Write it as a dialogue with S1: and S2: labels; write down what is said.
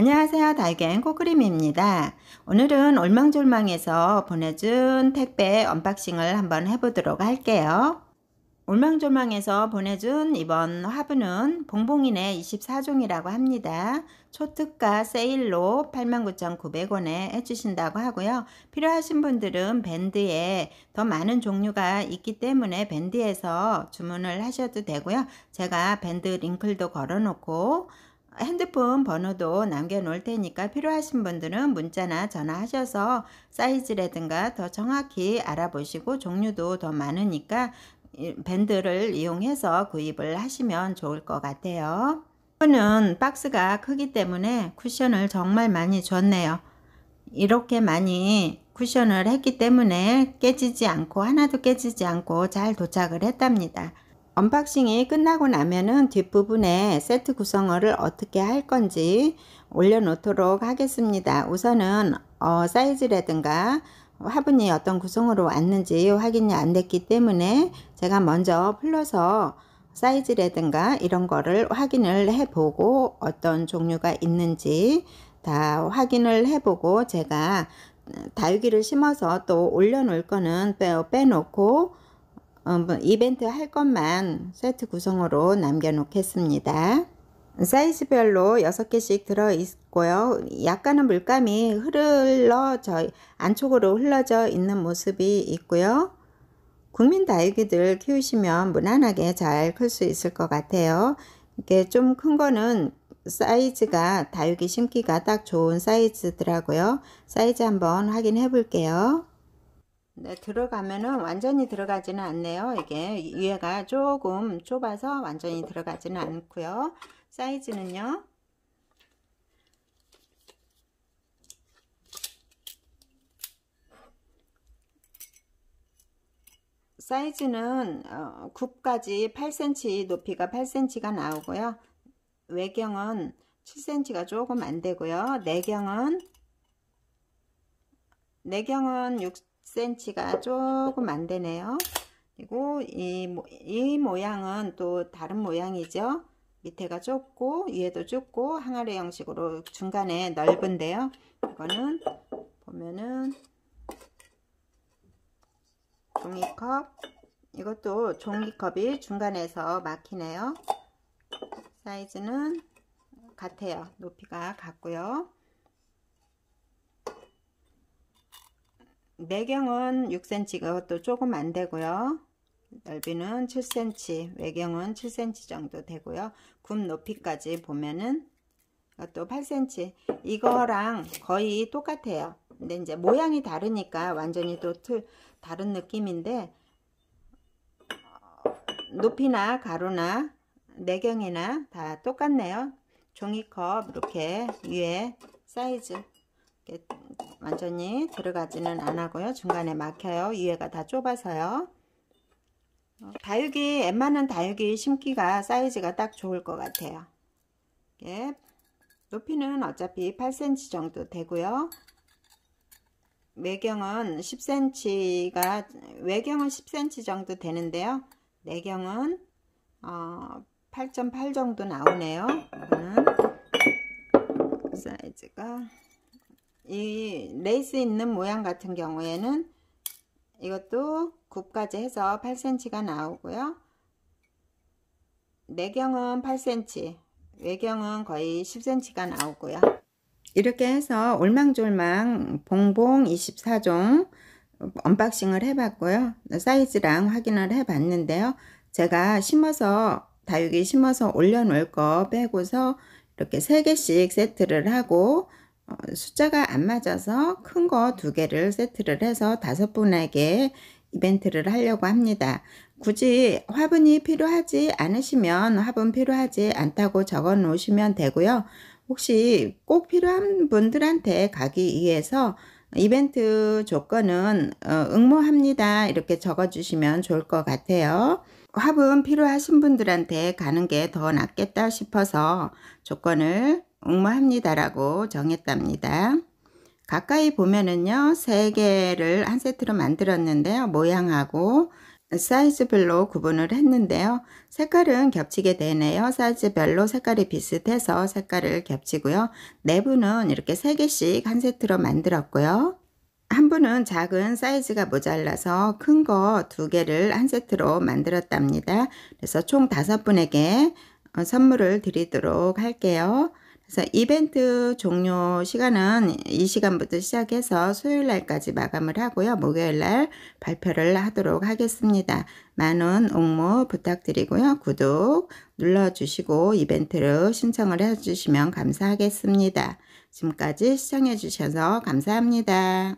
S1: 안녕하세요 달걀 코크림입니다 오늘은 올망졸망에서 보내준 택배 언박싱을 한번 해보도록 할게요 올망졸망에서 보내준 이번 화분은 봉봉이네 24종이라고 합니다 초특가 세일로 89,900원에 해주신다고 하고요 필요하신 분들은 밴드에 더 많은 종류가 있기 때문에 밴드에서 주문을 하셔도 되고요 제가 밴드 링클도 걸어놓고 핸드폰 번호도 남겨놓을 테니까 필요하신 분들은 문자나 전화하셔서 사이즈라든가 더 정확히 알아보시고 종류도 더 많으니까 밴드를 이용해서 구입을 하시면 좋을 것 같아요. 이거는 박스가 크기 때문에 쿠션을 정말 많이 줬네요. 이렇게 많이 쿠션을 했기 때문에 깨지지 않고 하나도 깨지지 않고 잘 도착을 했답니다. 언박싱이 끝나고 나면은 뒷부분에 세트 구성어를 어떻게 할 건지 올려놓도록 하겠습니다. 우선은 어, 사이즈라든가 화분이 어떤 구성으로 왔는지 확인이 안 됐기 때문에 제가 먼저 풀러서 사이즈라든가 이런 거를 확인을 해보고 어떤 종류가 있는지 다 확인을 해보고 제가 다육이를 음, 심어서 또 올려놓을 거는 빼, 빼놓고 어, 뭐 이벤트 할 것만 세트 구성으로 남겨놓겠습니다. 사이즈별로 6개씩 들어있고요. 약간은 물감이 흐르러져 안쪽으로 흘러져 있는 모습이 있고요. 국민 다육이들 키우시면 무난하게 잘 클 수 있을 것 같아요. 이게 좀 큰 거는 사이즈가 다육이 심기가 딱 좋은 사이즈더라고요. 사이즈 한번 확인해 볼게요. 네, 들어가면은 완전히 들어가지는 않네요. 이게 위에가 조금 좁아서 완전히 들어가지는 않고요. 사이즈는요. 사이즈는 9까지 어, 8cm 높이가 8cm가 나오고요. 외경은 7cm가 조금 안되고요. 내경은 내경은 6, 10cm가 조금 안 되네요. 그리고 이, 이 모양은 또 다른 모양이죠. 밑에가 좁고 위에도 좁고 항아리 형식으로 중간에 넓은데요. 이거는 보면은 종이컵 이것도 종이컵이 중간에서 막히네요. 사이즈는 같아요. 높이가 같고요. 내경은 6cm 가또 조금 안 되고요. 넓이는 7cm, 외경은 7cm 정도 되고요. 굽 높이까지 보면은 이것도 8cm. 이거랑 거의 똑같아요. 근데 이제 모양이 다르니까 완전히 또 틀, 다른 느낌인데 높이나 가로나 내경이나 다 똑같네요. 종이컵 이렇게 위에 사이즈 이렇게 완전히 들어가지는 않하고요 중간에 막혀요. 위에가 다 좁아서요. 다육이 웬만한 다육이 심기가 사이즈가 딱 좋을 것 같아요. 예. 높이는 어차피 8cm 정도 되고요. 외경은 10cm가 외경은 10cm 정도 되는데요. 내경은 어, 8.8 정도 나오네요. 사이즈가 이 레이스 있는 모양 같은 경우에는 이것도 굽까지 해서 8cm가 나오고요. 내경은 8cm, 외경은 거의 10cm가 나오고요. 이렇게 해서 올망졸망 봉봉 24종 언박싱을 해봤고요. 사이즈랑 확인을 해봤는데요. 제가 심어서 다육이 심어서 올려놓을 거 빼고서 이렇게 3개씩 세트를 하고 어, 숫자가 안 맞아서 큰 거 두 개를 세트를 해서 다섯 분에게 이벤트를 하려고 합니다. 굳이 화분이 필요하지 않으시면 화분 필요하지 않다고 적어 놓으시면 되고요. 혹시 꼭 필요한 분들한테 가기 위해서 이벤트 조건은 어, 응모합니다. 이렇게 적어주시면 좋을 것 같아요. 화분 필요하신 분들한테 가는 게 더 낫겠다 싶어서 조건을 응모합니다라고 정했답니다. 가까이 보면은요, 3개를 한 세트로 만들었는데요. 모양하고 사이즈별로 구분을 했는데요. 색깔은 겹치게 되네요. 사이즈별로 색깔이 비슷해서 색깔을 겹치고요. 내부는 이렇게 3개씩 한 세트로 만들었고요. 한 분은 작은 사이즈가 모자라서 큰 거 두 개를 한 세트로 만들었답니다. 그래서 총5 분에게 어, 선물을 드리도록 할게요. 그래서 이벤트 종료 시간은 이 시간부터 시작해서 수요일 날까지 마감을 하고요. 목요일 날 발표를 하도록 하겠습니다. 많은 응모 부탁드리고요. 구독 눌러주시고 이벤트를 신청을 해주시면 감사하겠습니다. 지금까지 시청해주셔서 감사합니다.